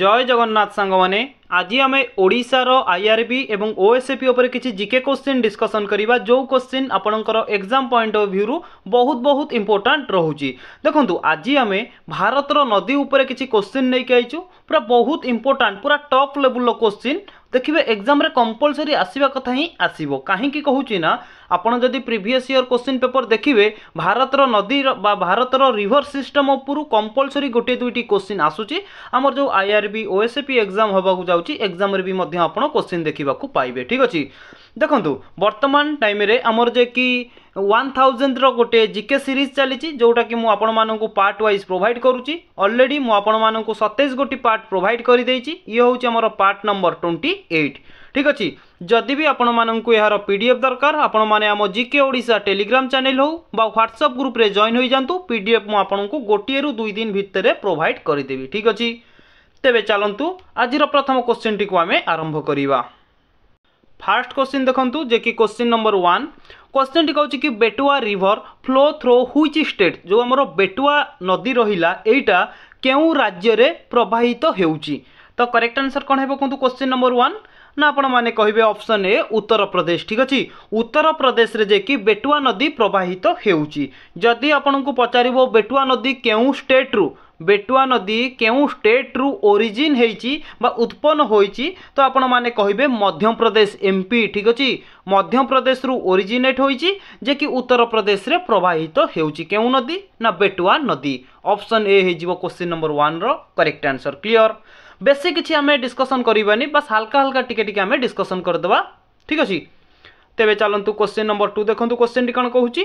জয় জগন্নাথ সাংবানে আজি আমি ওড়িশার আইআরবি এবং ওএসএপি উপরে কিছু জিকে কোশ্চিন ডিসকসন করা যে কোশ্চিন আপনার এক্সাম পয়েন্ট অফ ভিউরু বহু বহু ইম্পর্টাট রয়েছে দেখুন আজ আমি ভারতর নদী উপরে কিছু কোশ্চিন নিয়ে আইছু পুরা বহুত ইম্পর্টাট পুরা টপ লেভেলর কোশ্চিন ଦେଖିବେ ଏକ୍ଜାମ୍ରେ କମ୍ପଲସରି ଆସିବା କଥା ହିଁ ଆସିବ କାହିଁକି କହୁଛି ନା ଆପଣ ଯଦି ପ୍ରିଭିୟସ୍ ଇୟର୍ କୋଶ୍ଚିନ୍ ପେପର୍ ଦେଖିବେ ଭାରତର ନଦୀର ବା ଭାରତର ରିଭର୍ ସିଷ୍ଟମ୍ ଉପରୁ କମ୍ପଲସରି ଗୋଟିଏ ଦୁଇଟି କୋଶ୍ଚିନ୍ ଆସୁଛି ଆମର ଯେଉଁ ଆଇଆର୍ବି ଓଏସ୍ଏପି ଏକ୍ଜାମ୍ ହେବାକୁ ଯାଉଛି ଏକ୍ଜାମ୍ରେ ବି ମଧ୍ୟ ଆପଣ କୋଶ୍ଚିନ୍ ଦେଖିବାକୁ ପାଇବେ ଠିକ୍ ଅଛି ଦେଖନ୍ତୁ ବର୍ତ୍ତମାନ ଟାଇମ୍ରେ ଆମର ଯେ କି ୱାନ୍ ଥାଉଜେଣ୍ଡର ଗୋଟେ ଜିକେ ସିରିଜ୍ ଚାଲିଛି ଯେଉଁଟାକି ମୁଁ ଆପଣମାନଙ୍କୁ ପାର୍ଟ ୱାଇଜ୍ ପ୍ରୋଭାଇଡ଼ କରୁଛି ଅଲରେଡ଼ି ମୁଁ ଆପଣମାନଙ୍କୁ ସତେଇଶ ଗୋଟି ପାର୍ଟ ପ୍ରୋଭାଇଡ଼ କରିଦେଇଛି ଇଏ ହେଉଛି ଆମର ପାର୍ଟ ନମ୍ବର ଟ୍ୱେଣ୍ଟି ଏଇଟ୍ ঠিক আছে যদি বি আপনার এর পিডিএফ দরকার আপনার আমার জিকে ওড়শা টেলিগ্রাম চ্যানেল হোক বা হোয়াটসঅ্যাপ গ্রুপে জয়েন হয়ে যাতে পিডিএফ মু আপনার গোটিয়ে রু দুই দিন ভিতরে প্রোভাইড করে দেবি ঠিক আছে তেবে চালু আজির প্রথম কোশ্চেনটি আমি আরম্ভ করা ফার্স্ট কোশ্চিন দেখন্তু যে কি কোশ্চিন নম্বর ওয়ান কোশ্চিনটি কৌছি কি Betwa river flow through which state যে আমার বেটুয়া নদী রহিলা এইটা কেউ রাজ্যরে প্রবাহিত হেউচি তো করেক্ট আনসর কোণ হব কুহতু কোশ্চিন নম্বর ওয়ান ନା ଆପଣମାନେ କହିବେ ଅପସନ୍ ଏ ଉତ୍ତରପ୍ରଦେଶ ଠିକ୍ ଅଛି ଉତ୍ତରପ୍ରଦେଶରେ ଯାଇକି ବେଟୁଆ ନଦୀ ପ୍ରବାହିତ ହେଉଛି ଯଦି ଆପଣଙ୍କୁ ପଚାରିବ ବେଟୁଆ ନଦୀ କେଉଁ ଷ୍ଟେଟ୍ରୁ ବେଟୁଆ ନଦୀ କେଉଁ ଷ୍ଟେଟ୍ରୁ ଓରିଜିନ୍ ହେଇଛି ବା ଉତ୍ପନ୍ନ ହୋଇଛି ତ ଆପଣମାନେ କହିବେ ମଧ୍ୟପ୍ରଦେଶ ଏମ୍ପି ଠିକ୍ ଅଛି ମଧ୍ୟପ୍ରଦେଶରୁ ଓରିଜିନେଟ୍ ହୋଇଛି ଯେ କି ଉତ୍ତରପ୍ରଦେଶରେ ପ୍ରବାହିତ ହେଉଛି କେଉଁ ନଦୀ ନା ବେଟୁଆ ନଦୀ ଅପସନ୍ ଏ ହେଇଯିବ କୋଶ୍ଚିନ୍ ନମ୍ବର ୱାନ୍ର କରେକ୍ଟ ଆନ୍ସର୍ କ୍ଲିଅର୍ ବେଶୀ କିଛି ଆମେ ଡିସ୍କସନ୍ କରିବାନି ବାସ୍ ହାଲକା ହାଲକା ଟିକେ ଟିକେ ଆମେ ଡିସ୍କସନ୍ କରିଦେବା ଠିକ୍ ଅଛି ତେବେ ଚାଲନ୍ତୁ କୋଶ୍ଚିନ୍ ନମ୍ବର ଟୁ ଦେଖନ୍ତୁ କୋଶ୍ଚିନ୍ଟି କ'ଣ କହୁଛି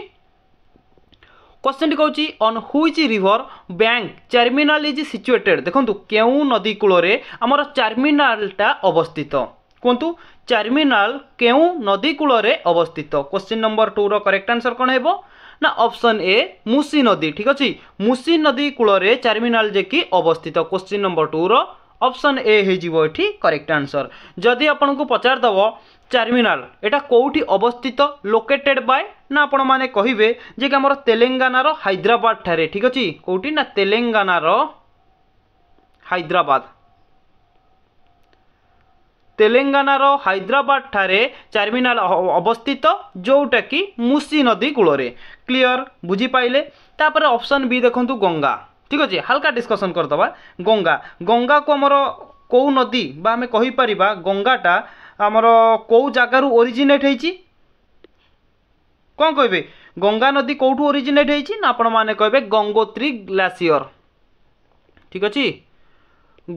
কোশ্চিনটি କହୁଛି on which river bank Charminar is situated ଦେଖନ୍ତୁ କେଉଁ ନଦୀ କୂଳରେ ଆମର ଚାର୍ମିନାଲଟା ଅବସ୍ଥିତ କୁହନ୍ତୁ ଚାର୍ମିନାଲ କେଉଁ ନଦୀ କୂଳରେ ଅବସ୍ଥିତ କ୍ୱେଶ୍ଚିନ୍ ନମ୍ବର ଟୁର କରେକ୍ଟ ଆନ୍ସର୍ କ'ଣ ହେବ ନା ଅପସନ୍ ଏ ମୁସି ନଦୀ ଠିକ୍ ଅଛି ମୁସି ନଦୀ କୂଳରେ ଚାର୍ମିନାଲ ଯେ କି ଅବସ୍ଥିତ କ୍ୱେଶ୍ଚିନ୍ ନମ୍ବର ଟୁର ଅପସନ୍ ଏ ହେଇଯିବ ଏଠି କରେକ୍ଟ ଆନ୍ସର ଯଦି ଆପଣଙ୍କୁ ପଚାରିଦେବ টার্মিনাল এটা কোউটি অবস্থিত লোকেটেড বাই না আপনার কহবে যে কি আমার তেলেঙ্গানার হাইদ্রাবাদ ঠারে ঠিক আছে কোটি না তেলেঙ্গানার হাইদ্রাবাদ তেলেঙ্গানার হাইদ্রাবাদ ঠারে টার্মিনাল অবস্থিত যেটা কি মুসি নদী কূলরে ক্লিয়ার বুঝিপাইলে তাপরে অপশন বি দেখুন গঙ্গা ঠিক আছে হালকা ডিসকসন করদেবা গঙ্গা গঙ্গা কু আমার কেউ নদী বা আমি কহিপার গঙ্গাটা ଆମର କେଉଁ ଜାଗାରୁ ଓରିଜିନେଟ୍ ହେଇଛି କ'ଣ କହିବେ ଗଙ୍ଗା ନଦୀ କେଉଁଠୁ ଓରିଜିନେଟ୍ ହେଇଛି ନା ଆପଣମାନେ କହିବେ ଗଙ୍ଗୋତ୍ରୀ ଗ୍ଲାସିୟର ଠିକ୍ ଅଛି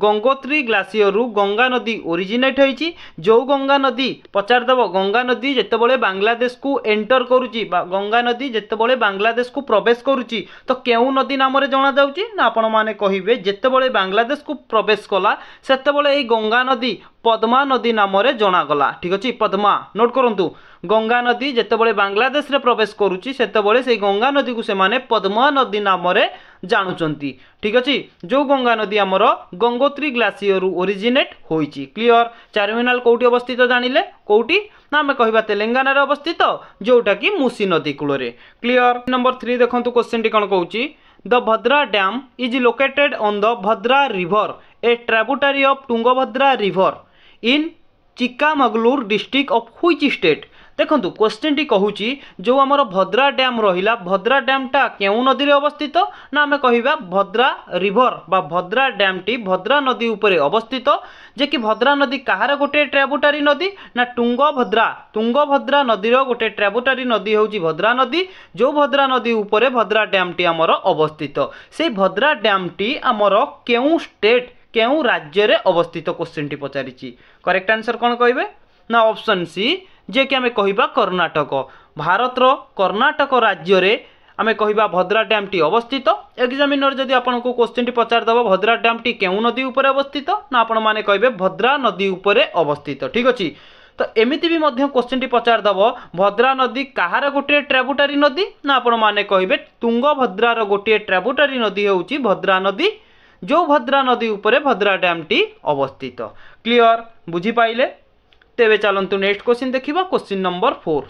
ଗଙ୍ଗୋତ୍ରୀ ଗ୍ଲାସିୟରରୁ ଗଙ୍ଗା ନଦୀ ଓରିଜିନେଟ୍ ହେଇଛି ଯେଉଁ ଗଙ୍ଗା ନଦୀ ପଚାରିଦେବ ଗଙ୍ଗା ନଦୀ ଯେତେବେଳେ ବାଂଲାଦେଶକୁ ଏଣ୍ଟର କରୁଛି ବା ଗଙ୍ଗା ନଦୀ ଯେତେବେଳେ ବାଂଲାଦେଶକୁ ପ୍ରବେଶ କରୁଛି ତ କେଉଁ ନଦୀ ନାମରେ ଜଣାଯାଉଛି ନା ଆପଣମାନେ କହିବେ ଯେତେବେଳେ ବାଂଲାଦେଶକୁ ପ୍ରବେଶ କଲା ସେତେବେଳେ ଏଇ ଗଙ୍ଗା ନଦୀ ପଦ୍ମା ନଦୀ ନାମରେ ଜଣାଗଲା ଠିକ୍ ଅଛି ପଦ୍ମା ନୋଟ୍ କରନ୍ତୁ ଗଙ୍ଗା ନଦୀ ଯେତେବେଳେ ବାଂଲାଦେଶରେ ପ୍ରବେଶ କରୁଛି ସେତେବେଳେ ସେଇ ଗଙ୍ଗା ନଦୀକୁ ସେମାନେ ପଦ୍ମା ନଦୀ ନାମରେ ଜାଣୁଛନ୍ତି ଠିକ୍ ଅଛି ଯେଉଁ ଗଙ୍ଗା ନଦୀ ଆମର ଗଙ୍ଗୋତ୍ରୀ ଗ୍ଲାସିୟରରୁ ଓରିଜିନେଟ୍ ହୋଇଛି କ୍ଲିଅର ଚାରମିନାଲ କେଉଁଠି ଅବସ୍ଥିତ ଜାଣିଲେ କେଉଁଠି ନା ଆମେ କହିବା ତେଲେଙ୍ଗାନାରେ ଅବସ୍ଥିତ ଯେଉଁଟାକି ମୁସି ନଦୀ କୂଳରେ କ୍ଲିଅର ନମ୍ବର ଥ୍ରୀ ଦେଖନ୍ତୁ କୋଶ୍ଚିନ୍ଟି କ'ଣ କହୁଛି the Bhadra dam is located on the Bhadra river a tributary of Tungabhadra river in Chikmagalur district of which state ଦେଖନ୍ତୁ କ୍ୱେଶ୍ଚିନ୍ଟି କହୁଛି ଯେଉଁ ଆମର ଭଦ୍ରା ଡ୍ୟାମ୍ ରହିଲା ଭଦ୍ରା ଡ୍ୟାମ୍ଟା କେଉଁ ନଦୀରେ ଅବସ୍ଥିତ ନା ଆମେ କହିବା ଭଦ୍ରା ରିଭର ବା ଭଦ୍ରା ଡ୍ୟାମ୍ଟି ଭଦ୍ରା ନଦୀ ଉପରେ ଅବସ୍ଥିତ ଯେ କି ଭଦ୍ରା ନଦୀ କାହାର ଗୋଟିଏ ଟ୍ରାବୁଟାରୀ ନଦୀ ନା ଟୁଙ୍ଗଭଦ୍ରା ଟୁଙ୍ଗଭଦ୍ରା ନଦୀର ଗୋଟିଏ ଟ୍ରାବୁଟାରୀ ନଦୀ ହେଉଛି ଭଦ୍ରା ନଦୀ ଯେଉଁ ଭଦ୍ରା ନଦୀ ଉପରେ ଭଦ୍ରା ଡ୍ୟାମ୍ଟି ଆମର ଅବସ୍ଥିତ ସେଇ ଭଦ୍ରା ଡ୍ୟାମ୍ଟି ଆମର କେଉଁ ଷ୍ଟେଟ୍ କେଉଁ ରାଜ୍ୟରେ ଅବସ୍ଥିତ କୋଶ୍ଚିନ୍ଟି ପଚାରିଛି କରେକ୍ଟ ଆନ୍ସର୍ କ'ଣ କହିବେ ନା ଅପସନ୍ ସି ଯିଏକି ଆମେ କହିବା କର୍ଣ୍ଣାଟକ ଭାରତର କର୍ଣ୍ଣାଟକ ରାଜ୍ୟରେ ଆମେ କହିବା ଭଦ୍ରା ଡ୍ୟାମ୍ଟି ଅବସ୍ଥିତ ଏକ୍ଜାମିନର ଯଦି ଆପଣଙ୍କୁ କୋଶ୍ଚିନ୍ଟି ପଚାରିଦେବ ଭଦ୍ରା ଡ୍ୟାମ୍ଟି କେଉଁ ନଦୀ ଉପରେ ଅବସ୍ଥିତ ନା ଆପଣମାନେ କହିବେ ଭଦ୍ରା ନଦୀ ଉପରେ ଅବସ୍ଥିତ ଠିକ୍ ଅଛି ତ ଏମିତି ବି ମଧ୍ୟ କୋଶ୍ଚିନ୍ଟି ପଚାରିଦେବ ଭଦ୍ରା ନଦୀ କାହାର ଗୋଟିଏ ଟ୍ରାବୁଟାରୀ ନଦୀ ନା ଆପଣମାନେ କହିବେ ତୁଙ୍ଗଭଦ୍ରାର ଗୋଟିଏ ଟ୍ରାବୁଟାରୀ ନଦୀ ହେଉଛି ଭଦ୍ରା ନଦୀ ଯେଉଁ ଭଦ୍ରା ନଦୀ ଉପରେ ଭଦ୍ରା ଡ୍ୟାମ୍ଟି ଅବସ୍ଥିତ କ୍ଲିଅର୍ ବୁଝିପାରିଲେ ତେବେ ଚାଲନ୍ତୁ ନେକ୍ସଟ କୋଶ୍ଚିନ୍ ଦେଖିବା question number four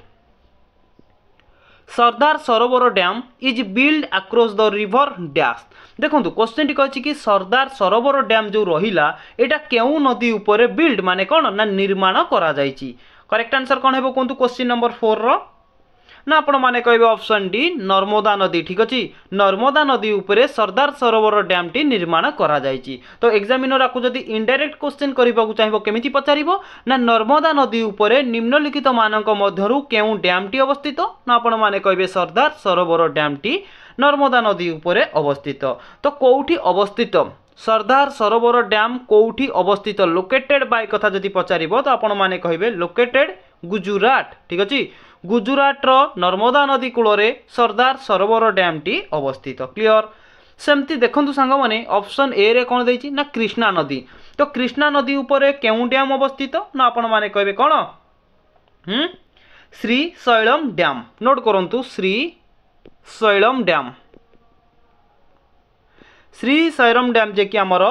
Sardar Sarovar dam is built across the river dash দেখুন কোশ্চেনটি কী কি সর্দার সরোবর ড্যাম যে রহিলা এটা কেউ নদী উপরে বিল্ড মানে কোণ না নির্মাণ করা যাইছি করেক্ট আনসর কোণ হব কুহতু কোশ্চিন নম্বর ফোর ନା ଆପଣମାନେ କହିବେ ଅପସନ୍ ଡି ନର୍ମଦା ନଦୀ ଠିକ୍ ଅଛି ନର୍ମଦା ନଦୀ ଉପରେ ସର୍ଦ୍ଦାର ସରୋବର ଡ୍ୟାମ୍ଟି ନିର୍ମାଣ କରାଯାଇଛି ତ ଏକ୍ଜାମିନର ଆକୁ ଯଦି ଇନଡାଇରେକ୍ଟ କୋଶ୍ଚିନ୍ କରିବାକୁ ଚାହିଁବ କେମିତି ପଚାରିବ ନା ନର୍ମଦା ନଦୀ ଉପରେ ନିମ୍ନଲିଖିତମାନଙ୍କ ମଧ୍ୟରୁ କେଉଁ ଡ୍ୟାମ୍ଟି ଅବସ୍ଥିତ ନା ଆପଣମାନେ କହିବେ ସର୍ଦ୍ଦାର ସରୋବର ଡ୍ୟାମ୍ଟି ନର୍ମଦା ନଦୀ ଉପରେ ଅବସ୍ଥିତ ତ କେଉଁଠି ଅବସ୍ଥିତ সর্দার সরোবর ড্যাম কোটি অবস্থিত লোকেটেড বাই কথা যদি পচারিব তো আপনার কহবে লোকেটেড ଗୁଜୁରାଟ ଠିକ୍ ଅଛି ଗୁଜୁରାଟର ନର୍ମଦା ନଦୀ କୂଳରେ ସର୍ଦ୍ଦାର ସରୋବର ଡ୍ୟାମ୍ଟି ଅବସ୍ଥିତ କ୍ଲିଅର ସେମିତି ଦେଖନ୍ତୁ ସାଙ୍ଗମାନେ ଅପସନ୍ ଏରେ କ'ଣ ଦେଇଛି ନା କ୍ରିଷ୍ଣା ନଦୀ ତ କ୍ରିଷ୍ଣା ନଦୀ ଉପରେ କେଉଁ ଡ୍ୟାମ୍ ଅବସ୍ଥିତ ନା ଆପଣମାନେ କହିବେ କ'ଣ ଶ୍ରୀ ଶୈଳମ ଡ୍ୟାମ୍ ନୋଟ୍ କରନ୍ତୁ Srisailam dam Srisailam dam যে কি আমার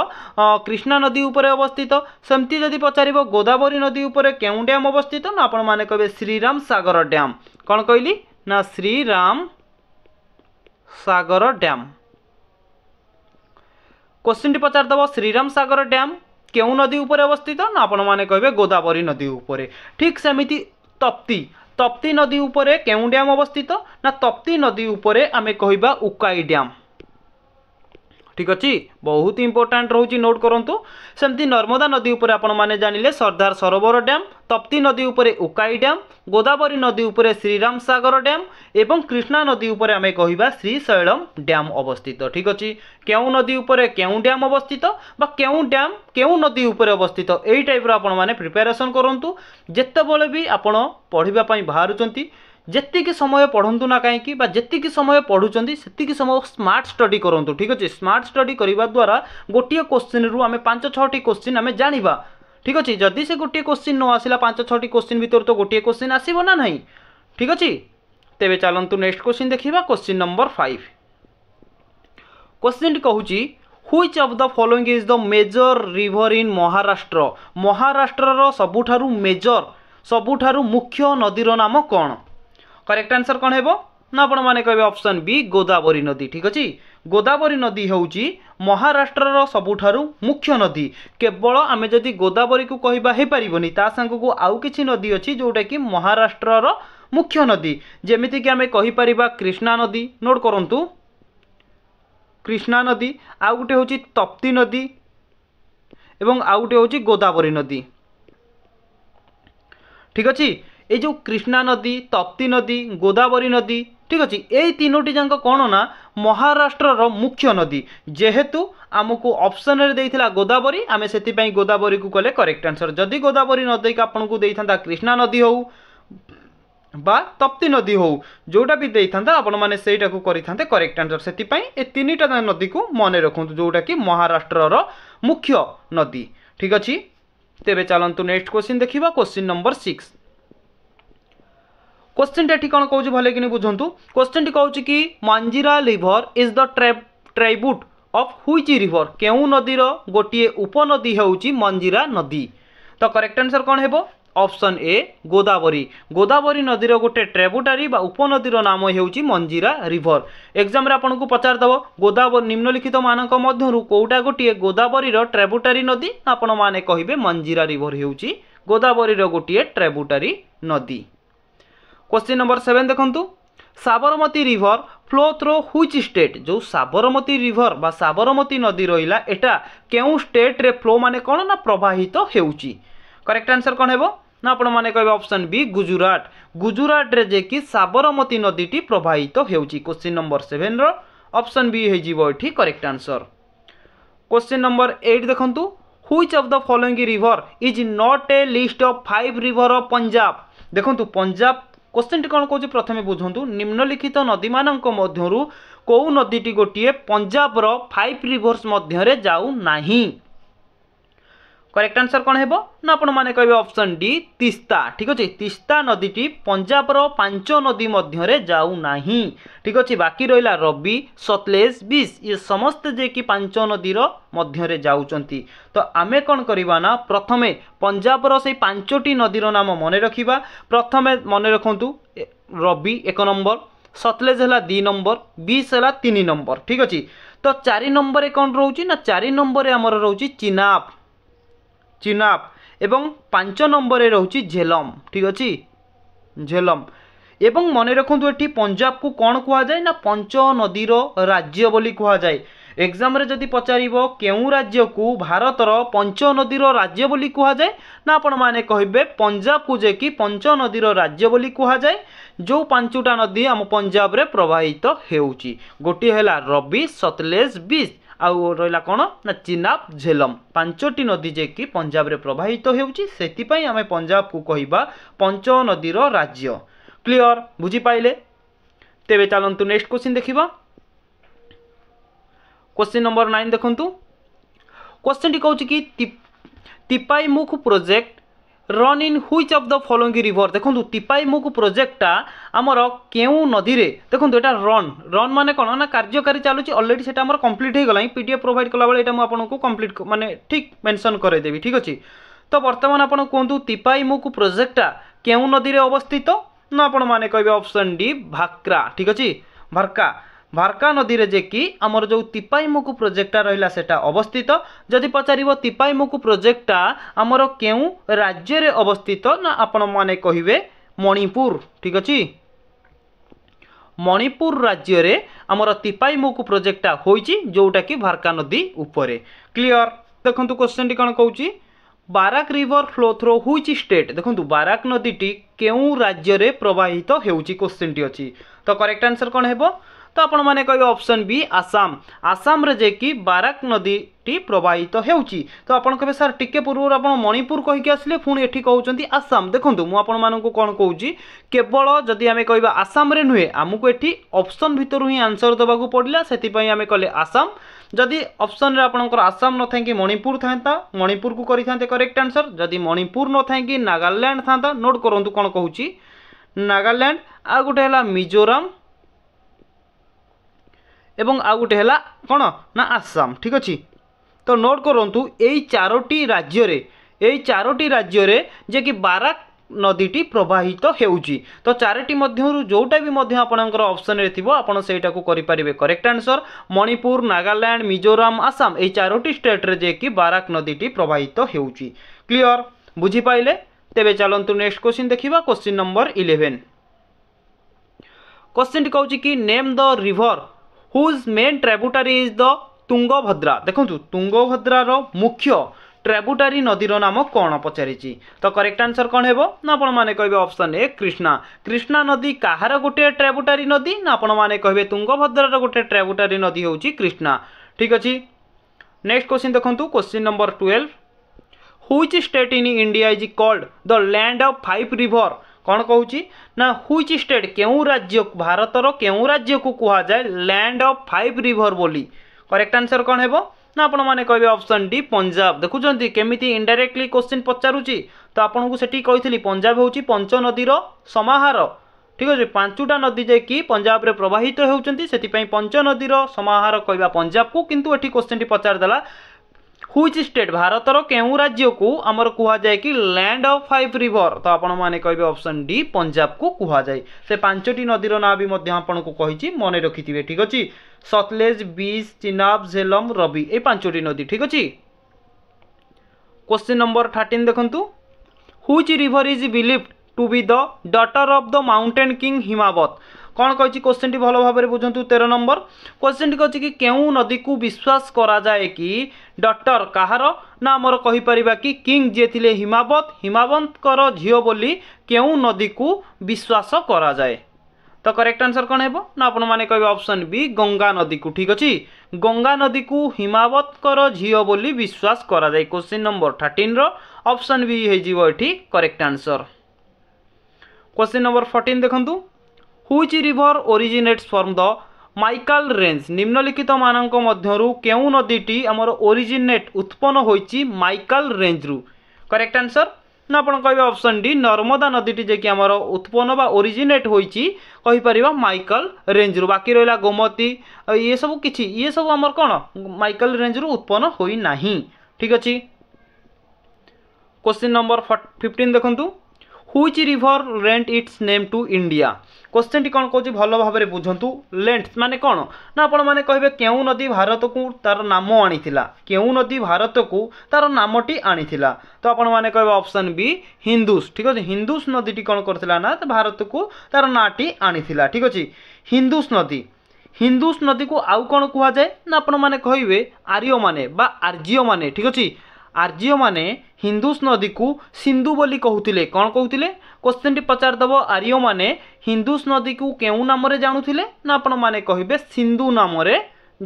কৃষ্ণা নদী উপরে অবস্থিত সেমতি যদি পচারিব গোদাবরী নদী উপরে কেউ ড্যাম অবস্থিত না আপন মানে কবে শ্রীরাম সাগর ড্যাম কোণ কহিলি না শ্রীরাম সাগর ড্যাম কোশ্চিনটি পচারিদেব শ্রীরাম সাগর ড্যাম কেউ নদী উপরে অবস্থিত না আপন মানে কবে গোদাবরী নদী উপরে ঠিক সেমিতি তপ্তি তপ্তি নদী উপরে কেউ ড্যাম অবস্থিত না তপ্তি নদী উপরে আমি কহবা উকাই ড্যাম ঠিক ଅଛି ବହୁତ ଇମ୍ପୋର୍ଟାଣ୍ଟ ରହୁଛି ନୋଟ୍ କରନ୍ତୁ ସେମିତି ନର୍ମଦା ନଦୀ ଉପରେ ଆପଣମାନେ ଜାଣିଲେ ସର୍ଦ୍ଦାର ସରୋବର ଡ୍ୟାମ୍ ତପ୍ତି ନଦୀ ଉପରେ ଉକାଇ ଡ୍ୟାମ୍ ଗୋଦାବରୀ ନଦୀ ଉପରେ ଶ୍ରୀରାମ ସାଗର ଡ୍ୟାମ୍ ଏବଂ କ୍ରିଷ୍ଣା ନଦୀ ଉପରେ ଆମେ କହିବା ଶ୍ରୀଶୈଳମ୍ ଡ୍ୟାମ୍ ଅବସ୍ଥିତ ଠିକ୍ ଅଛି କେଉଁ ନଦୀ ଉପରେ କେଉଁ ଡ୍ୟାମ୍ ଅବସ୍ଥିତ ବା କେଉଁ ଡ୍ୟାମ୍ କେଉଁ ନଦୀ ଉପରେ ଅବସ୍ଥିତ ଏଇ ଟାଇପ୍ର ଆପଣମାନେ ପ୍ରିପାରେସନ୍ କରନ୍ତୁ ଯେତେବେଳେ ବି ଆପଣ ପଢ଼ିବା ପାଇଁ ବାହାରୁଛନ୍ତି ଯେତିକି ସମୟ ପଢ଼ନ୍ତୁ ନା କାହିଁକି ବା ଯେତିକି ସମୟ ପଢ଼ୁଛନ୍ତି ସେତିକି ସମୟ ସ୍ମାର୍ଟ ଷ୍ଟଡି କରନ୍ତୁ ଠିକ୍ ଅଛି ସ୍ମାର୍ଟ ଷ୍ଟଡି କରିବା ଦ୍ୱାରା ଗୋଟିଏ କୋଶ୍ଚିନ୍ରୁ ଆମେ ପାଞ୍ଚ ଛଅଟି କୋଶ୍ଚିନ୍ ଆମେ ଜାଣିବା ଠିକ୍ ଅଛି ଯଦି ସେ ଗୋଟିଏ କୋଶ୍ଚିନ୍ ନ ଆସିଲା ପାଞ୍ଚ ଛଅଟି କୋଶ୍ଚିନ୍ ଭିତରୁ ତ ଗୋଟିଏ କୋଶ୍ଚିନ୍ ଆସିବ ନା ନାହିଁ ଠିକ୍ ଅଛି ତେବେ ଚାଲନ୍ତୁ ନେକ୍ସଟ କୋଶ୍ଚିନ୍ ଦେଖିବା କୋଶ୍ଚିନ୍ ନମ୍ବର ଫାଇଭ କୋଶ୍ଚିନ୍ କହୁଛି which of the following is the major river in Maharashtra মহারাষ্ট্রর সবুঠারু মেজর সবুঠারু মুখ্য নদীর নাম କ'ଣ କରେକ୍ଟ ଆନ୍ସର୍ କ'ଣ ହେବ ନା ଆପଣମାନେ କହିବେ ଅପସନ୍ ବି ଗୋଦାବରୀ ନଦୀ ଠିକ୍ ଅଛି ଗୋଦାବରୀ ନଦୀ ହେଉଛି ମହାରାଷ୍ଟ୍ରର ସବୁଠାରୁ ମୁଖ୍ୟ ନଦୀ କେବଳ ଆମେ ଯଦି ଗୋଦାବରୀକୁ କହିବା ହେଇପାରିବନି ତା ସାଙ୍ଗକୁ ଆଉ କିଛି ନଦୀ ଅଛି ଯେଉଁଟାକି ମହାରାଷ୍ଟ୍ରର ମୁଖ୍ୟ ନଦୀ ଯେମିତିକି ଆମେ କହିପାରିବା କ୍ରିଷ୍ଣା ନଦୀ ନୋଟ୍ କରନ୍ତୁ କ୍ରିଷ୍ଣା ନଦୀ ଆଉ ଗୋଟେ ହେଉଛି ତପ୍ତି ନଦୀ ଏବଂ ଆଉ ଗୋଟେ ହେଉଛି ଗୋଦାବରୀ ନଦୀ ଠିକ୍ ଅଛି এই ଯେଉଁ କ୍ରିଷ୍ଣା ନଦୀ ତପ୍ତି ନଦୀ ଗୋଦାବରୀ ନଦୀ ଠିକ୍ ଅଛି ଏଇ ତିନୋଟି ଯାକ କ'ଣ ନା ମହାରାଷ୍ଟ୍ରର ମୁଖ୍ୟ ନଦୀ ଯେହେତୁ ଆମକୁ ଅପସନ୍ରେ ଦେଇଥିଲା ଗୋଦାବରୀ ଆମେ ସେଥିପାଇଁ ଗୋଦାବରୀକୁ କଲେ କରେକ୍ଟ ଆନ୍ସର୍ ଯଦି ଗୋଦାବରୀ ନଦୀକୁ ଆପଣଙ୍କୁ ଦେଇଥାନ୍ତା କ୍ରିଷ୍ଣା ନଦୀ ହେଉ বা তପ୍তি নদী হো যেটা বি দিয়ে আপনার সেইটা করে করেক্ট আনসর সেপাই এ তিনটা নদী কু মনে রাখুন যেটা কি মহারাষ্ট্রর মুখ্য নদী ঠিক আছে তেবে চালু নেক্সট কোশ্চিন দেখা কোশ্চিন নম্বর সিক্স কোশ্চেনটা এটি କ'ଣ କହୁଛି ଭଲ କିନି ବୁଝନ୍ତୁ କୋଶ୍ଚେନଟି କହୁଛି କି Manjira river is the tributary of which river କେଉଁ ନଦୀର ଗୋଟିଏ ଉପନଦୀ ହେଉଛି ମଞ୍ଜିରା ନଦୀ ତ କରେକ୍ଟ ଆନ୍ସର କ'ଣ ହେବ অপশন এ গোদাবরী গোদাবরী নদীর গোটে ট্রেবুটারি বা উপনদীর নাম হচ্ছে মঞ্জিরা রিভর এক্সামে আপনার পচারদেব গোদাবরী নিম্নলিখিত মানক মধ্যে কোটা গোটিয়ে গোদাবরীর ট্রেবুটারি নদী আপন মানে কহবে মঞ্জিরা রিভর হচ্ছে গোদাবরীর গোটিয়ে ট্রেবুটারি নদী क्वेश्चन नंबर सेवेन देखु Sabarmati river flow through which state ଯେଉଁ ସାବରମତୀ ରିଭର ବା ସାବରମତୀ ନଦୀ ରହିଲା ଏଟା କେଉଁ ଷ୍ଟେଟ୍ରେ ଫ୍ଲୋ ମାନେ କ'ଣ ନା ପ୍ରବାହିତ ହେଉଛି କରେକ୍ଟ ଆନ୍ସର୍ କ'ଣ ହେବ ନା ଆପଣମାନେ କହିବେ ଅପସନ୍ ବି ଗୁଜୁରାଟ ଗୁଜୁରାଟରେ ଯେକି ସାବରମତୀ ନଦୀଟି ପ୍ରବାହିତ ହେଉଛି କ୍ୱେଶ୍ଚିନ୍ ନମ୍ବର ସେଭେନ୍ର ଅପସନ୍ ବି ହେଇଯିବ ଏଠି correct answer question number eight ଦେଖନ୍ତୁ which of the following river is not a list of five river of Punjab ଦେଖନ୍ତୁ ପଞ୍ଜାବ କୋଶ୍ଚିନ୍ଟି କ'ଣ କହୁଛି ପ୍ରଥମେ ବୁଝନ୍ତୁ ନିମ୍ନଲିଖିତ ନଦୀମାନଙ୍କ ମଧ୍ୟରୁ କେଉଁ ନଦୀଟି ଗୋଟିଏ ପଞ୍ଜାବର ଫାଇଭ୍ ରିଭର୍ସ ମଧ୍ୟରେ ଯାଉନାହିଁ করেক্ট আনসর কোণ হব না আপনার কে অপশন ডি তিস্তা ঠিক আছে তিস্তা নদীটি পঞ্জাবর পাঁচ নদী মধ্যে যাও না ঠিক আছে বাকি রহলা রবি সতলেজ বিশ ইয়ে সমস্তে যে কি পাঁচ নদীর মধ্যে যাচ্ছেন তো আমি কম করা না প্রথমে পঞ্জাবর সেই পাঁচটি নদীর নাম মনে রাখা প্রথমে মনে রাখতু রবি এক নম্বর সতলেজ হল দুই নম্বর বিশ হল তিন নম্বর ঠিক আছে তো চারি নম্বরে কম রয়েছে না চারি নম্বরে আমার রয়েছে চিনাব ଚିନାବ ଏବଂ ପାଞ୍ଚ ନମ୍ବରରେ ରହୁଛି ଝେଲମ୍ ଠିକ୍ ଅଛି ଝେଲମ୍ ଏବଂ ମନେ ରଖନ୍ତୁ ଏଠି ପଞ୍ଜାବକୁ କ'ଣ କୁହାଯାଏ ନା ପଞ୍ଚ ନଦୀର ରାଜ୍ୟ ବୋଲି କୁହାଯାଏ ଏକ୍ଜାମ୍ରେ ଯଦି ପଚାରିବ କେଉଁ ରାଜ୍ୟକୁ ଭାରତର ପଞ୍ଚ ନଦୀର ରାଜ୍ୟ ବୋଲି କୁହାଯାଏ ନା ଆପଣମାନେ କହିବେ ପଞ୍ଜାବକୁ ଯେ କି ପଞ୍ଚ ନଦୀର ରାଜ୍ୟ ବୋଲି କୁହାଯାଏ ଯେଉଁ ପାଞ୍ଚଟା ନଦୀ ଆମ ପଞ୍ଜାବରେ ପ୍ରବାହିତ ହେଉଛି ଗୋଟିଏ ହେଲା ରବି ସତଲେଜ ବିଶ୍ ଆଉ ରହିଲା କ'ଣ ନା ଚିନାବ୍ ଝେଲମ୍ ପାଞ୍ଚଟି ନଦୀ ଯେକି ପଞ୍ଜାବରେ ପ୍ରବାହିତ ହେଉଛି ସେଥିପାଇଁ ଆମେ ପଞ୍ଜାବକୁ କହିବା ପଞ୍ଚ ନଦୀର ରାଜ୍ୟ କ୍ଲିଅର୍ ବୁଝିପାରିଲେ ତେବେ ଚାଲନ୍ତୁ ନେକ୍ସଟ କୋଶ୍ଚିନ୍ ଦେଖିବା କୋଶ୍ଚିନ୍ ନମ୍ବର ନାଇନ୍ ଦେଖନ୍ତୁ କୋଶ୍ଚିନ୍ଟି କହୁଛି କି Tipaimukh project run in which of the following river ଦେଖନ୍ତୁ ଟିପାଇମୁକ ପ୍ରୋଜେକ୍ଟଟା ଆମର କେଉଁ ନଦୀରେ ଦେଖନ୍ତୁ ଏଇଟା ରନ୍ ରନ୍ ମାନେ କ'ଣ ନା କାର୍ଯ୍ୟକାରୀ ଚାଲୁଛି ଅଲରେଡ଼ି ସେଇଟା ଆମର କମ୍ପ୍ଲିଟ୍ ହେଇଗଲାଣି ପି ଡି ଏଫ୍ ପ୍ରୋଭାଇଡ଼ କଲାବେଳେ ଏଇଟା ମୁଁ ଆପଣଙ୍କୁ କମ୍ପ୍ଲିଟ୍ ମାନେ ଠିକ୍ ମେନସନ୍ କରାଇଦେବି ଠିକ୍ ଅଛି ତ ବର୍ତ୍ତମାନ ଆପଣ କୁହନ୍ତୁ ତିପାଇମୁକ ପ୍ରୋଜେକ୍ଟଟା କେଉଁ ନଦୀରେ ଅବସ୍ଥିତ ନା ଆପଣମାନେ କହିବେ ଅପସନ୍ ଡି ଭାକ୍ରା ଠିକ୍ ଅଛି ଭାର୍କା ଭାର୍କା ନଦୀରେ ଯେ କି ଆମର ଯେଉଁ ତିପାଇମୁକୁ ପ୍ରୋଜେକ୍ଟଟା ରହିଲା ସେଟା ଅବସ୍ଥିତ ଯଦି ପଚାରିବ ତିପାଇମୁକୁ ପ୍ରୋଜେକ୍ଟଟା ଆମର କେଉଁ ରାଜ୍ୟରେ ଅବସ୍ଥିତ ନା ଆପଣମାନେ କହିବେ ମଣିପୁର ଠିକ୍ ଅଛି ମଣିପୁର ରାଜ୍ୟରେ ଆମର ତିପାଇମୁକୁ ପ୍ରୋଜେକ୍ଟଟା ହୋଇଛି ଯେଉଁଟାକି ଭାର୍କା ନଦୀ ଉପରେ କ୍ଲିଅର୍ ଦେଖନ୍ତୁ କୋଶ୍ଚିନ୍ଟି କ'ଣ କହୁଛି Barak river flow through which state ଦେଖନ୍ତୁ ବାରାକ ନଦୀଟି କେଉଁ ରାଜ୍ୟରେ ପ୍ରବାହିତ ହେଉଛି କୋଶ୍ଚିନ୍ଟି ଅଛି ତ କରେକ୍ଟ ଆନ୍ସର୍ କ'ଣ ହେବ ତ ଆପଣମାନେ କହିବେ ଅପସନ୍ ବି ଆସାମ ଆସାମରେ ଯାଇକି ବାରାକ ନଦୀଟି ପ୍ରବାହିତ ହେଉଛି ତ ଆପଣ କହିବେ ସାର୍ ଟିକେ ପୂର୍ବରୁ ଆପଣ ମଣିପୁର କହିକି ଆସିଲେ ପୁଣି ଏଠି କହୁଛନ୍ତି ଆସାମ ଦେଖନ୍ତୁ ମୁଁ ଆପଣମାନଙ୍କୁ କ'ଣ କହୁଛି କେବଳ ଯଦି ଆମେ କହିବା ଆସାମରେ ନୁହେଁ ଆମକୁ ଏଠି ଅପସନ୍ ଭିତରୁ ହିଁ ଆନ୍ସର୍ ଦେବାକୁ ପଡ଼ିଲା ସେଥିପାଇଁ ଆମେ କଲେ ଆସାମ ଯଦି ଅପସନ୍ରେ ଆପଣଙ୍କର ଆସାମ ନଥାଇକି ମଣିପୁର ଥାନ୍ତା ମଣିପୁରକୁ କରିଥାନ୍ତେ କରେକ୍ଟ ଆନ୍ସର୍ ଯଦି ମଣିପୁର ନଥାଇକି ନାଗାଲ୍ୟାଣ୍ଡ ଥାନ୍ତା ନୋଟ୍ କରନ୍ତୁ କ'ଣ କହୁଛି ନାଗାଲ୍ୟାଣ୍ଡ ଆଉ ଗୋଟେ ହେଲା ମିଜୋରାମ এবং ଆଉ ଗୋଟେ ହେଲା କ'ଣ ନା ଆସାମ ଠିକ୍ ଅଛି ତ ନୋଟ୍ କରନ୍ତୁ ଏଇ ଚାରୋଟି ରାଜ୍ୟରେ ଏଇ ଚାରୋଟି ରାଜ୍ୟରେ ଯେ କି ବାରାକ ନଦୀଟି ପ୍ରବାହିତ ହେଉଛି ତ ଚାରୋଟି ମଧ୍ୟରୁ ଯେଉଁଟା ବି ମଧ୍ୟ ଆପଣଙ୍କର ଅପସନ୍ରେ ଥିବ ଆପଣ ସେଇଟାକୁ କରିପାରିବେ କରେକ୍ଟ ଆନ୍ସର୍ ମଣିପୁର ନାଗାଲ୍ୟାଣ୍ଡ ମିଜୋରାମ ଆସାମ ଏଇ ଚାରୋଟି ଷ୍ଟେଟ୍ରେ ଯାଇକି ବାରାକ ନଦୀଟି ପ୍ରବାହିତ ହେଉଛି କ୍ଲିଅର୍ ବୁଝିପାରିଲେ ତେବେ ଚାଲନ୍ତୁ ନେକ୍ସଟ କ୍ୱେଶ୍ଚିନ୍ ଦେଖିବା କ୍ୱେଶ୍ଚିନ୍ ନମ୍ବର ଇଲେଭେନ୍ କ୍ୱେଶ୍ଚିନ୍ଟି କହୁଛି କି name the river whose main tributary is the Tungabhadra ଦେଖନ୍ତୁ ତୁଙ୍ଗଭଦ୍ରାର ମୁଖ୍ୟ ଟ୍ରାବୁଟାରୀ ନଦୀର ନାମ କ'ଣ ପଚାରିଛି ତ କରେକ୍ଟ ଆନ୍ସର କ'ଣ ହେବ ନା ଆପଣମାନେ କହିବେ ଅପସନ୍ ଏ କ୍ରିଷ୍ଣା କ୍ରିଷ୍ଣା ନଦୀ କାହାର ଗୋଟିଏ ଟ୍ରାବୁଟାରୀ ନଦୀ ନା ଆପଣମାନେ କହିବେ ତୁଙ୍ଗଭଦ୍ରାର ଗୋଟିଏ ଟ୍ରାବୁଟାରୀ ନଦୀ ହେଉଛି କ୍ରିଷ୍ଣା ଠିକ୍ ଅଛି ନେକ୍ସଟ କ୍ୱେଶ୍ଚିନ୍ ଦେଖନ୍ତୁ question number twelve which state in India is called the land of five river କ'ଣ କହୁଛି ନା ହୁଇଚ୍ ଷ୍ଟେଟ୍ କେଉଁ ରାଜ୍ୟ ଭାରତର କେଉଁ ରାଜ୍ୟକୁ କୁହାଯାଏ ଲ୍ୟାଣ୍ଡ ଅଫ୍ ଫାଇଭ୍ ରିଭର୍ ବୋଲି କରେକ୍ଟ ଆନ୍ସର୍ କ'ଣ ହେବ ନା ଆପଣମାନେ କହିବେ ଅପସନ୍ ଡି ପଞ୍ଜାବ ଦେଖୁଛନ୍ତି କେମିତି ଇଣ୍ଡାଇରେକ୍ଟଲି କୋଶ୍ଚିନ୍ ପଚାରୁଛି ତ ଆପଣଙ୍କୁ ସେଠିକି କହିଥିଲି ପଞ୍ଜାବ ହେଉଛି ପଞ୍ଚନଦୀର ସମାହାର ଠିକ୍ ଅଛି ପାଞ୍ଚଟା ନଦୀ ଯାଇକି ପଞ୍ଜାବରେ ପ୍ରବାହିତ ହେଉଛନ୍ତି ସେଥିପାଇଁ ପଞ୍ଚନଦୀର ସମାହାର କହିବା ପଞ୍ଜାବକୁ କିନ୍ତୁ ଏଠି କୋଶ୍ଚିନ୍ଟି ପଚାରିଦେଲା হুইচ ଷ୍ଟେଟ୍ ଭାରତର କେଉଁ ରାଜ୍ୟକୁ ଆମର କୁହାଯାଏ କି ଲ୍ୟାଣ୍ଡ ଅଫ୍ ଫାଇଭ୍ ରିଭର୍ ତ ଆପଣମାନେ କହିବେ ଅପସନ୍ ଡି ପଞ୍ଜାବକୁ କୁହାଯାଏ ସେ ପାଞ୍ଚଟି ନଦୀର ନାଁ ବି ମଧ୍ୟ ଆପଣଙ୍କୁ କହିଛି ମନେ ରଖିଥିବେ ଠିକ୍ ଅଛି ସତଲେଜ ବିସ୍ ଚିନାବ ଝେଲମ୍ ରବି ଏଇ ପାଞ୍ଚଟି ନଦୀ ଠିକ୍ ଅଛି କ୍ୱେଶ୍ଚିନ୍ ନମ୍ବର ଥାର୍ଟିନ୍ ଦେଖନ୍ତୁ which river is believed to be the daughter of the mountain king Himavat କ'ଣ କହିଛି କୋଶ୍ଚିନ୍ଟି ଭଲ ଭାବରେ ବୁଝନ୍ତୁ ତେର ନମ୍ବର କୋଶ୍ଚିନ୍ଟି କହିଛି କି କେଉଁ ନଦୀକୁ ବିଶ୍ୱାସ କରାଯାଏ କି ଡକ୍ଟର କାହାର ନା ଆମର କହିପାରିବା କି କିଙ୍ଗ ଯିଏ ଥିଲେ ହିମାବତ ହିମାବନ୍ତଙ୍କର ଝିଅ ବୋଲି କେଉଁ ନଦୀକୁ ବିଶ୍ୱାସ କରାଯାଏ ତ କରେକ୍ଟ ଆନ୍ସର୍ କ'ଣ ହେବ ନା ଆପଣମାନେ କହିବେ ଅପସନ୍ ବି ଗଙ୍ଗା ନଦୀକୁ ଠିକ୍ ଅଛି ଗଙ୍ଗା ନଦୀକୁ ହିମାବତଙ୍କର ଝିଅ ବୋଲି ବିଶ୍ୱାସ କରାଯାଏ କୋଶ୍ଚିନ୍ ନମ୍ବର ଥାର୍ଟିନ୍ର ଅପସନ୍ ବି ହେଇଯିବ ଏଠି correct answer question number fourteen ଦେଖନ୍ତୁ which river originates from the Maikal range নিম্নলিখিতମାନଙ୍କ ମଧ୍ୟରୁ କେଉଁ ନଦୀଟି ଆମର ଓରିଜିନେଟ୍ ଉତ୍ପନ୍ନ ହୋଇଛି ମାଇକାଲ ରେଞ୍ଜରୁ କରେକ୍ଟ ଆନ୍ସର ନା ଆପଣ କହିବେ ଅପସନ୍ ଡି ନର୍ମଦା ନଦୀଟି ଯିଏକି ଆମର ଉତ୍ପନ୍ନ ବା ଓରିଜିନେଟ୍ ହୋଇଛି କହିପାରିବା ମାଇକାଲ ରେଞ୍ଜରୁ ବାକି ରହିଲା ଗୋମତୀ ଏସବୁ କିଛି ଇଏ ସବୁ ଆମର କ'ଣ ମାଇକାଲ ରେଞ୍ଜରୁ ଉତ୍ପନ୍ନ ହୋଇନାହିଁ ଠିକ୍ ଅଛି କୋଶ୍ଚିନ୍ ନମ୍ବର ଫିଫ୍ଟିନ୍ ଦେଖନ୍ତୁ which river lent its name to India କୋଶ୍ଚେନ୍ଟି କ'ଣ କହୁଛି ଭଲ ଭାବରେ ବୁଝନ୍ତୁ ଲେଣ୍ଟସ୍ ମାନେ କ'ଣ ନା ଆପଣମାନେ କହିବେ କେଉଁ ନଦୀ ଭାରତକୁ ତା'ର ନାମ ଆଣିଥିଲା କେଉଁ ନଦୀ ଭାରତକୁ ତା'ର ନାମଟି ଆଣିଥିଲା ତ ଆପଣମାନେ କହିବେ ଅପସନ୍ ବି ହିନ୍ଦୁସ୍ ଠିକ୍ ଅଛି ହିନ୍ଦୁସ୍ ନଦୀଟି କ'ଣ କରିଥିଲା ନା ଭାରତକୁ ତା'ର ନାଁଟି ଆଣିଥିଲା ଠିକ୍ ଅଛି ହିନ୍ଦୁସ୍ ନଦୀ ହିନ୍ଦୁସ୍ ନଦୀକୁ ଆଉ କ'ଣ କୁହାଯାଏ ନା ଆପଣମାନେ କହିବେ ଆର୍ଯ୍ୟମାନେ ବା ଆର୍ଯ୍ୟମାନେ ଠିକ୍ ଅଛି ଆର୍ଯ୍ୟମାନେ ହିନ୍ଦୁସ୍ ନଦୀକୁ ସିନ୍ଧୁ ବୋଲି କହୁଥିଲେ କ'ଣ କହୁଥିଲେ କୋଶ୍ଚିନ୍ଟି ପଚାରିଦେବ ଆର୍ଯ୍ୟମାନେ ହିନ୍ଦୁସ୍ ନଦୀକୁ କେଉଁ ନାମରେ ଜାଣୁଥିଲେ ନା ଆପଣମାନେ କହିବେ ସିନ୍ଧୁ ନାମରେ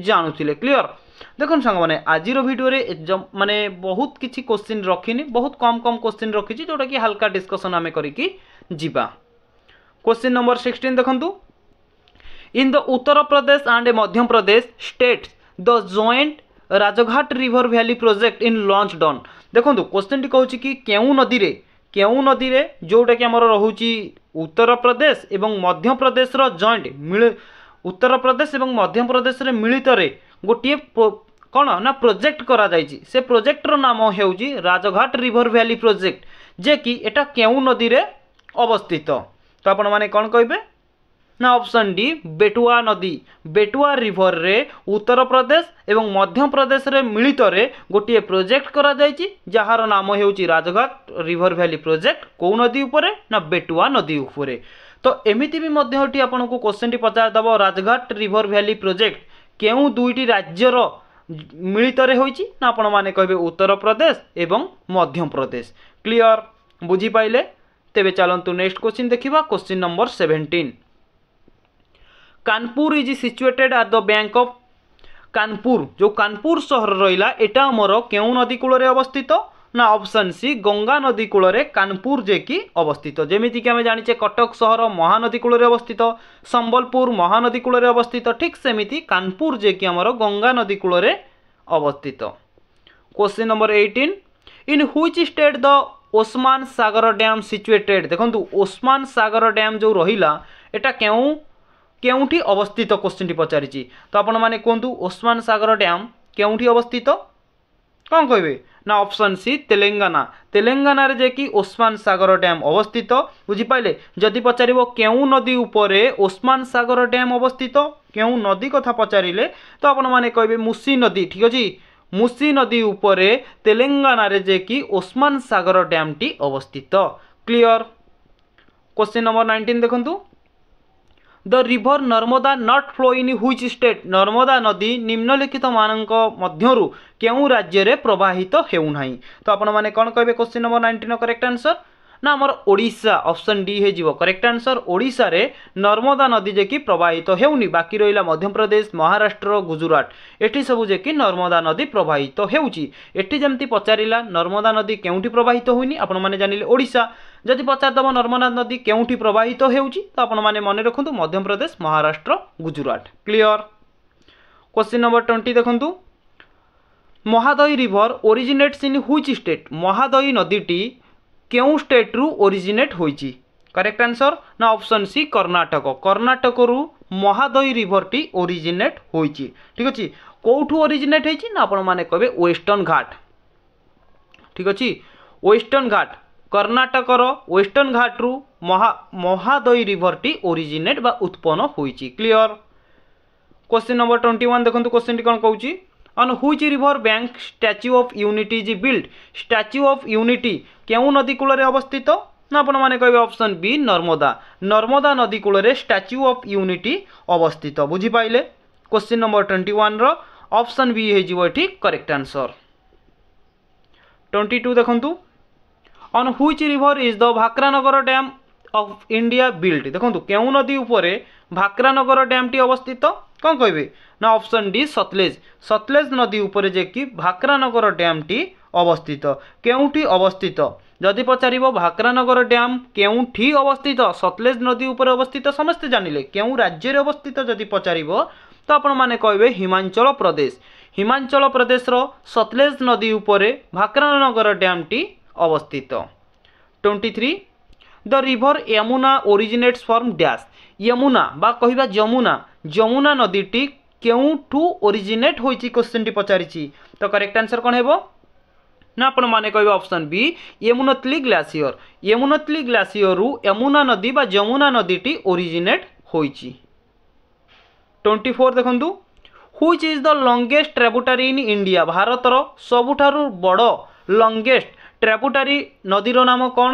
ଜାଣୁଥିଲେ କ୍ଲିଅର ଦେଖନ୍ତୁ ସାଙ୍ଗମାନେ ଆଜିର ଭିଡ଼ିଓରେ ମାନେ ବହୁତ କିଛି କୋଶ୍ଚିନ୍ ରଖିନି ବହୁତ କମ୍ କମ୍ କୋଶ୍ଚିନ୍ ରଖିଛି ଯେଉଁଟାକି ହାଲକା ଡିସ୍କସନ୍ ଆମେ କରିକି ଯିବା କୋଶ୍ଚିନ୍ ନମ୍ବର ସିକ୍ସଟିନ୍ ଦେଖନ୍ତୁ in the Uttar Pradesh and Madhya Pradesh states the joint Rajghat river valley project in launch done ଦେଖନ୍ତୁ କୋଶ୍ଚିନ୍ଟି କହୁଛି କି କେଉଁ ନଦୀରେ କେଉଁ ନଦୀରେ ଯେଉଁଟାକି ଆମର ରହୁଛି ଉତ୍ତରପ୍ରଦେଶ ଏବଂ ମଧ୍ୟପ୍ରଦେଶର ଜଏଣ୍ଟ ମିଳ ଉତ୍ତରପ୍ରଦେଶ ଏବଂ ମଧ୍ୟପ୍ରଦେଶରେ ମିଳିତରେ ଗୋଟିଏ କ'ଣ ନା ପ୍ରୋଜେକ୍ଟ କରାଯାଇଛି ସେ ପ୍ରୋଜେକ୍ଟର ନାମ ହେଉଛି ରାଜଘାଟ ରିଭର ଭ୍ୟାଲି ପ୍ରୋଜେକ୍ଟ ଯେ କି ଏଇଟା କେଉଁ ନଦୀରେ ଅବସ୍ଥିତ ତ ଆପଣମାନେ କ'ଣ କହିବେ না অপସନ୍ ଡି ବେଟୁଆ ନଦୀ ବେଟୁଆ ରିଭରରେ ଉତ୍ତରପ୍ରଦେଶ ଏବଂ ମଧ୍ୟପ୍ରଦେଶରେ ମିଳିତରେ ଗୋଟିଏ ପ୍ରୋଜେକ୍ଟ କରାଯାଇଛି ଯାହାର ନାମ ହେଉଛି ରାଜଘାଟ ରିଭର ଭ୍ୟାଲି ପ୍ରୋଜେକ୍ଟ କେଉଁ ନଦୀ ଉପରେ ନା ବେଟୁଆ ନଦୀ ଉପରେ ତ ଏମିତି ବି ମଧ୍ୟ ଏଠି ଆପଣଙ୍କୁ କୋଶ୍ଚିନ୍ଟି ପଚାରିଦେବ ରାଜଘାଟ ରିଭର ଭ୍ୟାଲି ପ୍ରୋଜେକ୍ଟ କେଉଁ ଦୁଇଟି ରାଜ୍ୟର ମିଳିତରେ ହୋଇଛି ନା ଆପଣମାନେ କହିବେ ଉତ୍ତରପ୍ରଦେଶ ଏବଂ ମଧ୍ୟପ୍ରଦେଶ କ୍ଲିଅର ବୁଝିପାରିଲେ ତେବେ ଚାଲନ୍ତୁ ନେକ୍ସଟ କୋଶ୍ଚିନ୍ ଦେଖିବା question number seventeen Kanpur is situated at the bank of Kanpur ଯେଉଁ କାନପୁର ସହର ରହିଲା ଏଇଟା ଆମର କେଉଁ ନଦୀ କୂଳରେ ଅବସ୍ଥିତ ନା ଅପସନ୍ ସି ଗଙ୍ଗା ନଦୀ କୂଳରେ କାନପୁର ଯେକି ଅବସ୍ଥିତ ଯେମିତିକି ଆମେ ଜାଣିଛେ କଟକ ସହର ମହାନଦୀ କୂଳରେ ଅବସ୍ଥିତ ସମ୍ବଲପୁର ମହାନଦୀ କୂଳରେ ଅବସ୍ଥିତ ଠିକ୍ ସେମିତି କାନପୁର ଯେକି ଆମର ଗଙ୍ଗା ନଦୀ କୂଳରେ ଅବସ୍ଥିତ question number eighteen in which state the Osman Sagar dam situated ଦେଖନ୍ତୁ ଓସମାନ ସାଗର ଡ୍ୟାମ୍ ଯେଉଁ ରହିଲା এটা কেউ କେଉଁଠି ଅବସ୍ଥିତ କୋଶ୍ଚିନ୍ଟି ପଚାରିଛି ତ ଆପଣମାନେ କୁହନ୍ତୁ ଓସମାନ ସାଗର ଡ୍ୟାମ୍ କେଉଁଠି ଅବସ୍ଥିତ କ'ଣ କହିବେ ନା ଅପସନ୍ ସି ତେଲେଙ୍ଗାନା ତେଲେଙ୍ଗାନାରେ ଯାଇକି ଓସମାନ ସାଗର ଡ୍ୟାମ୍ ଅବସ୍ଥିତ ବୁଝିପାରିଲେ ଯଦି ପଚାରିବ କେଉଁ ନଦୀ ଉପରେ ଓସମାନ ସାଗର ଡ୍ୟାମ୍ ଅବସ୍ଥିତ କେଉଁ ନଦୀ କଥା ପଚାରିଲେ ତ ଆପଣମାନେ କହିବେ ମୁସି ନଦୀ ଠିକ୍ ଅଛି ମୁସି ନଦୀ ଉପରେ ତେଲେଙ୍ଗାନାରେ ଯାଇକି ଓସମାନ ସାଗର ଡ୍ୟାମ୍ଟି ଅବସ୍ଥିତ କ୍ଲିଅର୍ କୋଶ୍ଚିନ୍ ନମ୍ବର ନାଇଣ୍ଟିନ୍ ଦେଖନ୍ତୁ the river Narmada not flow in which state Narmada ନଦୀ ନିମ୍ନଲିଖିତମାନଙ୍କ ମଧ୍ୟରୁ କେଉଁ ରାଜ୍ୟରେ ପ୍ରବାହିତ ହେଉନାହିଁ ତ ଆପଣମାନେ କ'ଣ କହିବେ କୋଶ୍ଚିନ୍ ନମ୍ବର୍ ନାଇଣ୍ଟିନ୍ର କରେକ୍ଟ ଆନ୍ସର୍ ନା ଆମର ଓଡ଼ିଶା ଅପସନ୍ ଡି ହୋଇଯିବ କରେକ୍ଟ ଆନ୍ସର୍ ଓଡ଼ିଶାରେ ନର୍ମଦା ନଦୀ ଯେ କି ପ୍ରବାହିତ ହେଉନି ବାକି ରହିଲା ମଧ୍ୟପ୍ରଦେଶ ମହାରାଷ୍ଟ୍ର ଗୁଜୁରାଟ ଏଠି ସବୁ ଯେ କି ନର୍ମଦା ନଦୀ ପ୍ରବାହିତ ହେଉଛି ଏଠି ଯେମିତି ପଚାରିଲା ନର୍ମଦା ନଦୀ କେଉଁଠି ପ୍ରବାହିତ ହୋଇନି ଆପଣମାନେ ଜାଣିଲେ ଓଡ଼ିଶା ଯଦି ପଚାରିଦେବ ନର୍ମଦା ନଦୀ କେଉଁଠି ପ୍ରବାହିତ ହେଉଛି ତ ଆପଣମାନେ ମନେ ରଖନ୍ତୁ Madhya Pradesh Maharashtra Gujarat clear question number twenty ଦେଖନ୍ତୁ Mahadayi river originates in which state Mahadayi নদীটি କେଉଁ ଷ୍ଟେଟ୍ରୁ ଓରିଜିନେଟ୍ ହୋଇଛି କରେକ୍ଟ ଆନ୍ସର୍ ନା ଅପସନ୍ ସି କର୍ଣ୍ଣାଟକ କର୍ଣ୍ଣାଟକରୁ ମହାଦଇ ରିଭର୍ଟି ଓରିଜିନେଟ୍ ହୋଇଛି ଠିକ୍ ଅଛି କେଉଁଠୁ ଓରିଜିନେଟ୍ ହେଇଛି ନା ଆପଣମାନେ କହିବେ ୱେଷ୍ଟର୍ଣ୍ଣ ଘାଟ ଠିକ୍ ଅଛି ୱେଷ୍ଟର୍ଣ୍ଣ ଘାଟ କର୍ଣ୍ଣାଟକର ୱେଷ୍ଟର୍ଣ୍ଣ ଘାଟରୁ ମହା ମହାଦଇ ରିଭର୍ଟି ଓରିଜିନେଟ୍ ବା ଉତ୍ପନ୍ନ ହୋଇଛି clear question number twenty one ଦେଖନ୍ତୁ କୋଶ୍ଚିନ୍ଟି କ'ଣ କହୁଛି on which river bank Statue of Unity is build Statue of Unity কেউ নদী কূলরে অবস্থিত না আপনার কে অপশন বি নর্মদা নর্মদা নদী কূলরে স্ট্যাচু অফ ইউনিটি অবস্থিত বুঝিপাইলে কোশ্চিন নম্বর টোয়েন্টি ওয়ান্র অপশন বি হয়েଯିବ এটি করেক্ট আনসর টোয়েন্টি টু দেখুন on which river is the Bhakra Nangal dam of India build দেখুন কেউ নদী উপরে ভাক্রানগর ড্যামটি অবস্থিত কম কে না অপশন ডি সতলেজ সতলেজ নদী উপরে যে কি ভাকরানগর ড্যামটি অবস্থিত কেউটি অবস্থিত যদি পচারিব ভাকরানগর ড্যাম কেউঠি অবস্থিত সতলেজ নদী উপরে অবস্থিত সমস্তে জানিলে কেউ রাজ্যের অবস্থিত যদি পচারিব ତ ଆପଣମାନେ କହିବେ ହିମାଚଳ ପ୍ରଦେଶ ହିମାଚଳ ପ୍ରଦେଶର ସତଲେଜ ନଦୀ ଉପରେ ଭାକ୍ରାନଗର ଡ୍ୟାମ୍ଟି ଅବସ୍ଥିତ twenty three the river Yamuna originates from ଡ୍ୟାସ୍ ୟମୁନା ବା କହିବା ଯମୁନା ଯମୁନା ନଦୀଟି କେଉଁଠୁ ଓରିଜିନେଟ୍ ହୋଇଛି କୋଶ୍ଚିନ୍ଟି ପଚାରିଛି ତ କରେକ୍ଟ ଆନ୍ସର୍ କ'ଣ ହେବ ନା ଆପଣମାନେ କହିବେ option B Yamunotri glacier Yamunotri ଗ୍ଲାସିୟରରୁ ୟମୁନା ନଦୀ ବା ଯମୁନା ନଦୀଟି ଓରିଜିନେଟ୍ ହୋଇଛି ଟ୍ୱେଣ୍ଟି ଫୋର୍ ଦେଖନ୍ତୁ which is the longest tributary in India ଭାରତର ସବୁଠାରୁ ବଡ଼ ଲଙ୍ଗେଷ୍ଟ ଟ୍ରାବୁଟାରୀ ନଦୀର ନାମ କ'ଣ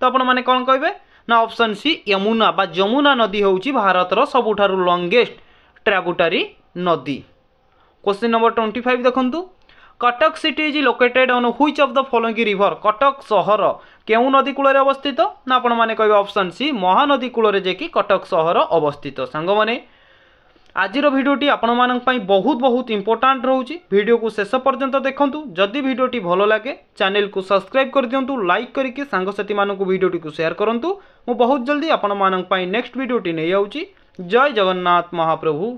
ତ ଆପଣମାନେ କ'ଣ କହିବେ ନା ଅପସନ୍ ସି ୟମୁନା ବା ଯମୁନା ନଦୀ ହେଉଛି ଭାରତର ସବୁଠାରୁ ଲଙ୍ଗେଷ୍ଟ ট্রাবুটারি নদী কোশ্চিন নম্বর টোয়েন্টি ফাইভ দেখন্তু Cuttack city is located on which of the following river Cuttack সহর কেউ নদী কূলরে অবস্থিত না আপন মানে কবে অপশন সি মহানদী কূলরে যে কি কটক সহর অবস্থিত সাঙ্গ মানে আজির ভিডিওটি আপনার বহুত বহুত ইম্পর্টাট রয়েছে ভিডিওকে শেষ পর্যন্ত দেখুন যদি ভিডিওটি ভালো লাগে চ্যানেলকে সবসক্রাইব করে দিও লাইক করি সাংসাথী মানুষ ভিডিওটি সেয়ার করতু মু বহুত জলদি আপনার নেক্সট ভিডিওটি নিয়ে আসছি जय जगन्नाथ महाप्रभु